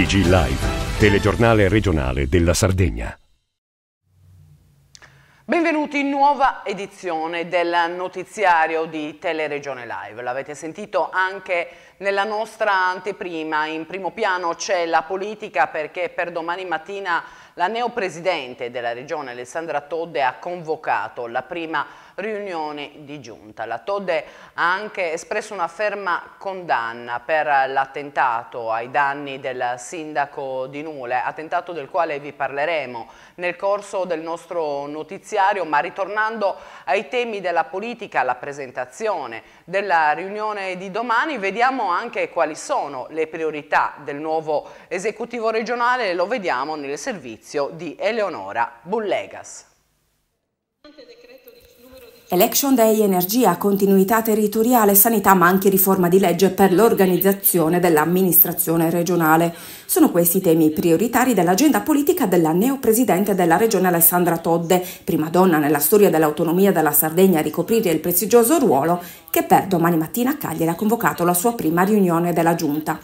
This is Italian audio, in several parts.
TG Live, telegiornale regionale della Sardegna. Benvenuti in nuova edizione del notiziario di Teleregione Live. L'avete sentito anche nella nostra anteprima. In primo piano c'è la politica perché per domani mattina la neopresidente della Regione Alessandra Todde ha convocato la prima riunione di giunta. La Todde ha anche espresso una ferma condanna per l'attentato ai danni del sindaco di Nule, attentato del quale vi parleremo nel corso del nostro notiziario, ma ritornando ai temi della politica, alla presentazione della riunione di domani, vediamo anche quali sono le priorità del nuovo esecutivo regionale, lo vediamo nel servizio di Eleonora Bullegas. Election Day Energia, continuità territoriale, sanità ma anche riforma di legge per l'organizzazione dell'amministrazione regionale. Sono questi i temi prioritari dell'agenda politica della neopresidente della regione Alessandra Todde, prima donna nella storia dell'autonomia della Sardegna a ricoprire il prestigioso ruolo che per domani mattina a Cagliari ha convocato la sua prima riunione della giunta.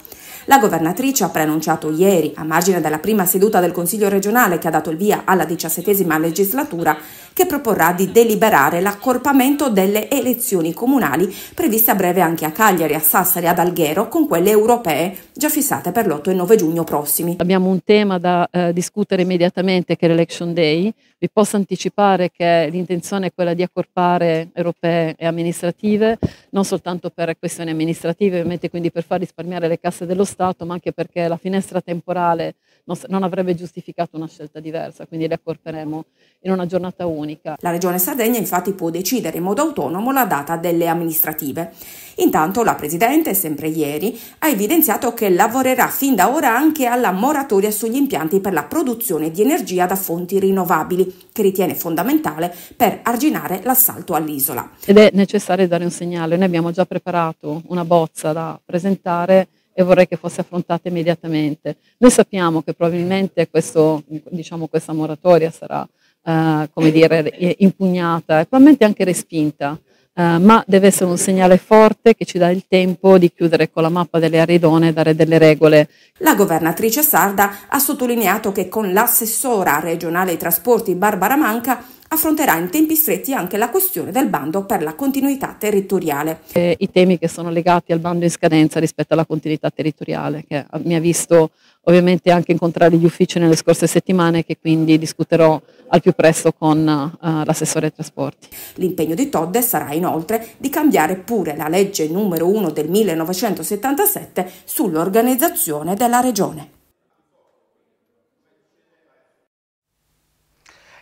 La governatrice ha preannunciato ieri, a margine della prima seduta del Consiglio regionale che ha dato il via alla diciassettesima legislatura, che proporrà di deliberare l'accorpamento delle elezioni comunali previste a breve anche a Cagliari, a Sassari, e ad Alghero con quelle europee già fissate per l'8 e 9 giugno prossimi. Abbiamo un tema da eh, discutere immediatamente che è l'Election Day. Vi posso anticipare che l'intenzione è quella di accorpare europee e amministrative, non soltanto per questioni amministrative, ovviamente quindi per far risparmiare le casse dello Stato, ma anche perché la finestra temporale non, non avrebbe giustificato una scelta diversa, quindi le accorperemo in una giornata unica comunica. La Regione Sardegna infatti può decidere in modo autonomo la data delle amministrative. Intanto la Presidente, sempre ieri, ha evidenziato che lavorerà fin da ora anche alla moratoria sugli impianti per la produzione di energia da fonti rinnovabili, che ritiene fondamentale per arginare l'assalto all'isola. Ed è necessario dare un segnale, noi abbiamo già preparato una bozza da presentare e vorrei che fosse affrontata immediatamente. Noi sappiamo che probabilmente questo, diciamo, questa moratoria sarà eh, come dire, eh, impugnata e probabilmente anche respinta. Uh, ma deve essere un segnale forte che ci dà il tempo di chiudere con la mappa delle aree idonee e dare delle regole. La governatrice sarda ha sottolineato che con l'assessora regionale ai trasporti Barbara Manca affronterà in tempi stretti anche la questione del bando per la continuità territoriale. Eh, I temi che sono legati al bando in scadenza rispetto alla continuità territoriale, che mi ha visto ovviamente anche incontrare gli uffici nelle scorse settimane che quindi discuterò al più presto con uh, l'assessore ai trasporti. L'impegno di Todde sarà inoltre di cambiare pure la legge numero 1 del 1977 sull'organizzazione della regione.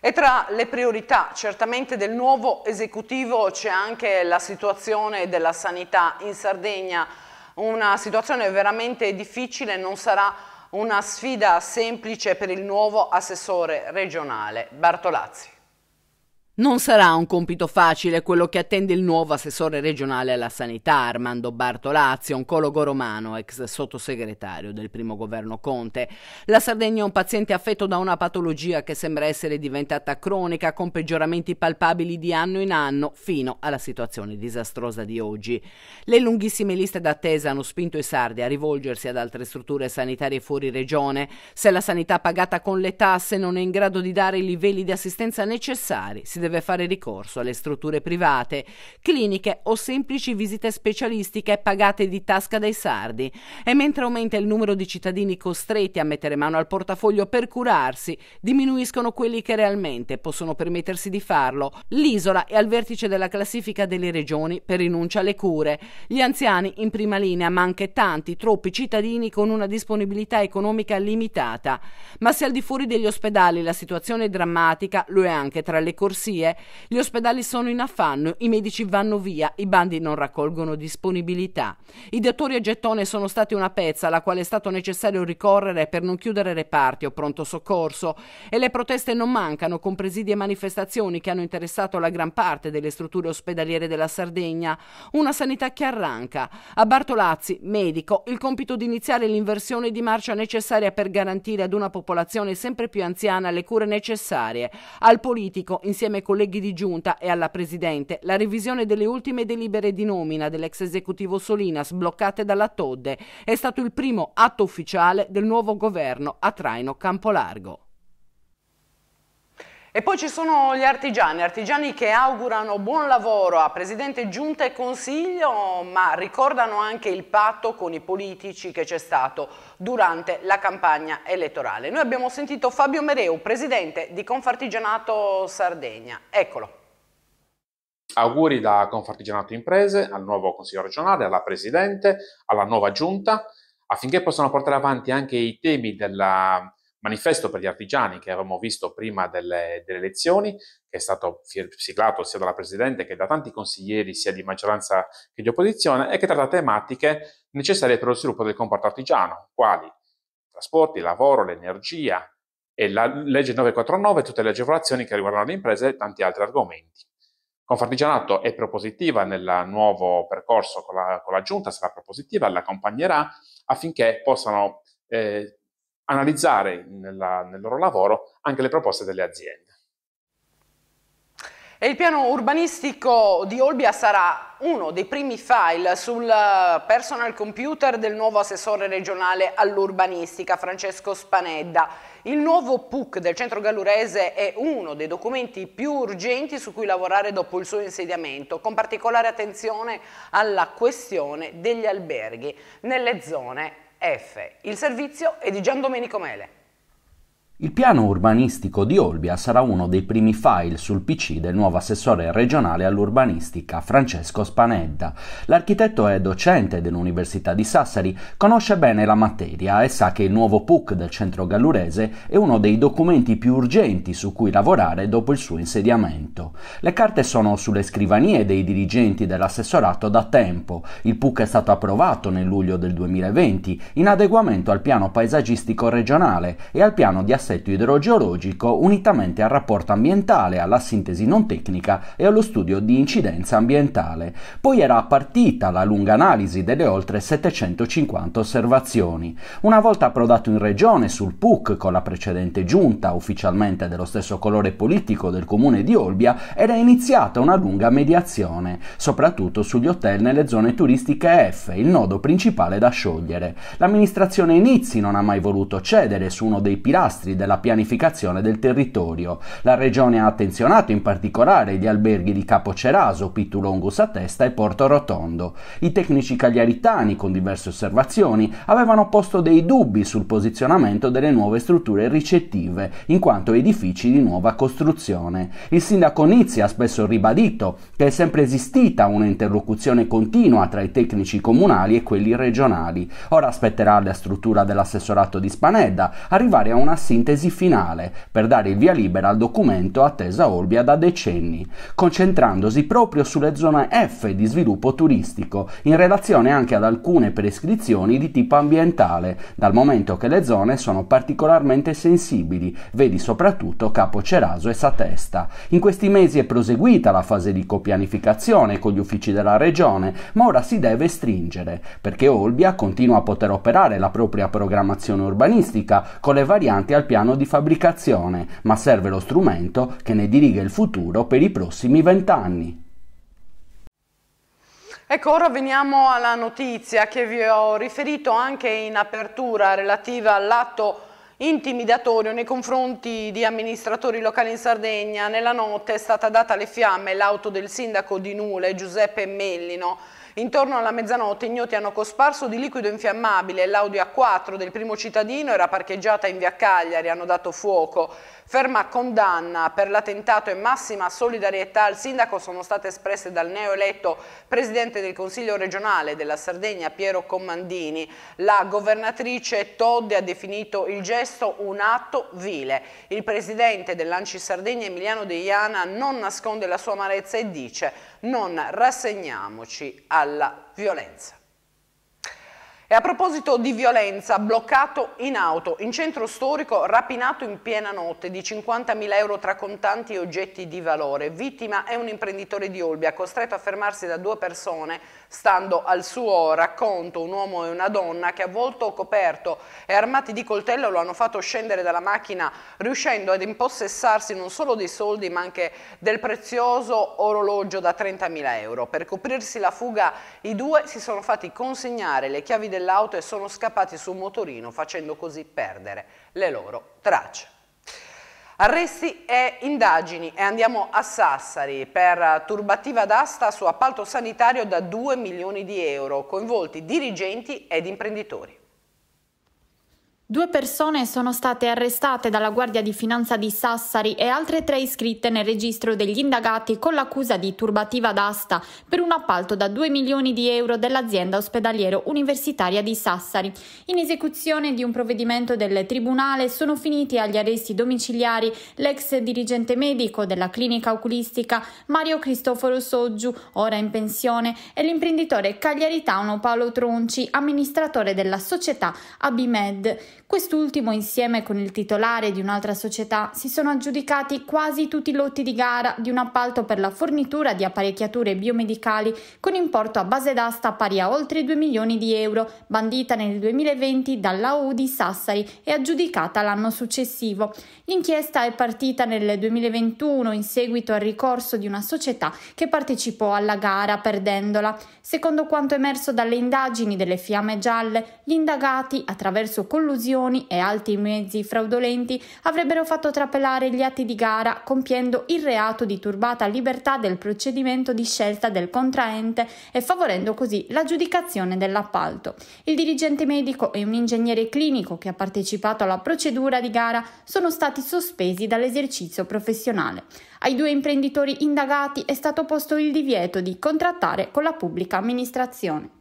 E tra le priorità certamente del nuovo esecutivo c'è anche la situazione della sanità in Sardegna, una situazione veramente difficile, non sarà una sfida semplice per il nuovo assessore regionale Bartolazzi. Non sarà un compito facile quello che attende il nuovo assessore regionale alla sanità, Armando Bartolazzi, oncologo romano, ex sottosegretario del primo governo Conte. La Sardegna è un paziente affetto da una patologia che sembra essere diventata cronica, con peggioramenti palpabili di anno in anno, fino alla situazione disastrosa di oggi. Le lunghissime liste d'attesa hanno spinto i sardi a rivolgersi ad altre strutture sanitarie fuori regione. Se la sanità pagata con le tasse non è in grado di dare i livelli di assistenza necessari, si deve fare ricorso alle strutture private, cliniche o semplici visite specialistiche pagate di tasca dai sardi. E mentre aumenta il numero di cittadini costretti a mettere mano al portafoglio per curarsi, diminuiscono quelli che realmente possono permettersi di farlo. L'isola è al vertice della classifica delle regioni per rinuncia alle cure. Gli anziani in prima linea, ma anche tanti, troppi cittadini con una disponibilità economica limitata. Ma se al di fuori degli ospedali la situazione è drammatica, lo è anche tra le corsie pulizie. Gli ospedali sono in affanno, i medici vanno via, i bandi non raccolgono disponibilità. I dottori a gettone sono stati una pezza alla quale è stato necessario ricorrere per non chiudere reparti o pronto soccorso e le proteste non mancano con presidi e manifestazioni che hanno interessato la gran parte delle strutture ospedaliere della Sardegna. Una sanità che arranca. A Bartolazzi, medico, il compito di iniziare l'inversione di marcia necessaria per garantire ad una popolazione sempre più anziana le cure necessarie. Al politico, insieme ai colleghi di giunta e alla Presidente la revisione delle ultime delibere di nomina dell'ex esecutivo Solinas bloccate dalla Todde è stato il primo atto ufficiale del nuovo governo a traino Campolargo. E poi ci sono gli artigiani, artigiani che augurano buon lavoro a Presidente Giunta e Consiglio, ma ricordano anche il patto con i politici che c'è stato durante la campagna elettorale. Noi abbiamo sentito Fabio Mereu, Presidente di Confartigianato Sardegna. Eccolo. Auguri da Confartigianato Imprese al nuovo Consiglio regionale, alla Presidente, alla nuova Giunta, affinché possano portare avanti anche i temi della manifesto per gli artigiani che avevamo visto prima delle, delle elezioni, che è stato siglato sia dalla Presidente che da tanti consiglieri, sia di maggioranza che di opposizione, e che tratta tematiche necessarie per lo sviluppo del comparto artigiano, quali trasporti, lavoro, l'energia e la legge 949, tutte le agevolazioni che riguardano le imprese e tanti altri argomenti. Confartigianato è propositiva nel nuovo percorso con la, con la giunta, sarà propositiva, l'accompagnerà affinché possano eh, analizzare nella, nel loro lavoro anche le proposte delle aziende. E il piano urbanistico di Olbia sarà uno dei primi file sul eh, personal computer del nuovo assessore regionale all'urbanistica Francesco Spanedda. Il nuovo PUC del centro gallurese è uno dei documenti più urgenti su cui lavorare dopo il suo insediamento, con particolare attenzione alla questione degli alberghi nelle zone F. Il servizio è di Gian Domenico Mele. Il piano urbanistico di Olbia sarà uno dei primi file sul PC del nuovo assessore regionale all'urbanistica Francesco Spanedda. L'architetto è docente dell'Università di Sassari, conosce bene la materia e sa che il nuovo PUC del centro gallurese è uno dei documenti più urgenti su cui lavorare dopo il suo insediamento. Le carte sono sulle scrivanie dei dirigenti dell'assessorato da tempo. Il PUC è stato approvato nel luglio del 2020 in adeguamento al piano paesaggistico regionale e al piano di assetto assetto idrogeologico unitamente al rapporto ambientale, alla sintesi non tecnica e allo studio di incidenza ambientale. Poi era partita la lunga analisi delle oltre 750 osservazioni. Una volta approdato in regione sul PUC con la precedente giunta, ufficialmente dello stesso colore politico del comune di Olbia, era iniziata una lunga mediazione, soprattutto sugli hotel nelle zone turistiche F, il nodo principale da sciogliere. L'amministrazione Nizzi non ha mai voluto cedere su uno dei pilastri del della pianificazione del territorio. La regione ha attenzionato in particolare gli alberghi di Capo Capoceraso, Pitulongus a Testa e Porto Rotondo. I tecnici cagliaritani, con diverse osservazioni, avevano posto dei dubbi sul posizionamento delle nuove strutture ricettive, in quanto edifici di nuova costruzione. Il sindaco Nizzi ha spesso ribadito che è sempre esistita un'interlocuzione continua tra i tecnici comunali e quelli regionali. Ora aspetterà la struttura dell'assessorato di Spanedda arrivare a una sintesi sintesi finale per dare il via libera al documento attesa Olbia da decenni, concentrandosi proprio sulle zone F di sviluppo turistico, in relazione anche ad alcune prescrizioni di tipo ambientale, dal momento che le zone sono particolarmente sensibili, vedi soprattutto Capo Ceraso e Satesta. In questi mesi è proseguita la fase di copianificazione con gli uffici della regione, ma ora si deve stringere, perché Olbia continua a poter operare la propria programmazione urbanistica con le varianti al piano piano di fabbricazione, ma serve lo strumento che ne diriga il futuro per i prossimi vent'anni. Ecco, ora veniamo alla notizia che vi ho riferito anche in apertura relativa all'atto intimidatorio nei confronti di amministratori locali in Sardegna. Nella notte è stata data alle fiamme l'auto del sindaco di Nule, Giuseppe Mellino. Intorno alla mezzanotte ignoti hanno cosparso di liquido infiammabile l'Audi A4 del primo cittadino, era parcheggiata in via Cagliari, hanno dato fuoco. Ferma condanna per l'attentato e massima solidarietà al sindaco sono state espresse dal neoeletto presidente del Consiglio regionale della Sardegna Piero Commandini. La governatrice Todde ha definito il gesto un atto vile. Il presidente dell'Anci Sardegna Emiliano De Iana non nasconde la sua amarezza e dice non rassegniamoci alla violenza. E a proposito di violenza, bloccato in auto, in centro storico, rapinato in piena notte di 50.000 euro tra contanti e oggetti di valore. Vittima è un imprenditore di Olbia, costretto a fermarsi da due persone Stando al suo racconto, un uomo e una donna che a volto coperto e armati di coltello lo hanno fatto scendere dalla macchina riuscendo ad impossessarsi non solo dei soldi ma anche del prezioso orologio da 30.000 euro. Per coprirsi la fuga i due si sono fatti consegnare le chiavi dell'auto e sono scappati su un motorino facendo così perdere le loro tracce. Arresti e indagini e andiamo a Sassari per turbativa d'asta su appalto sanitario da 2 milioni di euro, coinvolti dirigenti ed imprenditori. Due persone sono state arrestate dalla Guardia di Finanza di Sassari e altre tre iscritte nel registro degli indagati con l'accusa di turbativa d'asta per un appalto da 2 milioni di euro dell'azienda ospedaliero universitaria di Sassari. In esecuzione di un provvedimento del Tribunale sono finiti agli arresti domiciliari l'ex dirigente medico della clinica oculistica Mario Cristoforo Soggiu, ora in pensione, e l'imprenditore cagliaritano Paolo Tronci, amministratore della società Abimed. Quest'ultimo, insieme con il titolare di un'altra società, si sono aggiudicati quasi tutti i lotti di gara di un appalto per la fornitura di apparecchiature biomedicali con importo a base d'asta pari a oltre 2 milioni di euro, bandita nel 2020 dalla UDI Sassari e aggiudicata l'anno successivo. L'inchiesta è partita nel 2021 in seguito al ricorso di una società che partecipò alla gara perdendola. Secondo quanto emerso dalle indagini delle Fiamme Gialle, gli indagati, attraverso collusione, cartoni e altri mezzi fraudolenti avrebbero fatto trapelare gli atti di gara compiendo il reato di turbata libertà del procedimento di scelta del contraente e favorendo così l'aggiudicazione dell'appalto. Il dirigente medico e un ingegnere clinico che ha partecipato alla procedura di gara sono stati sospesi dall'esercizio professionale. Ai due imprenditori indagati è stato posto il divieto di contrattare con la pubblica amministrazione.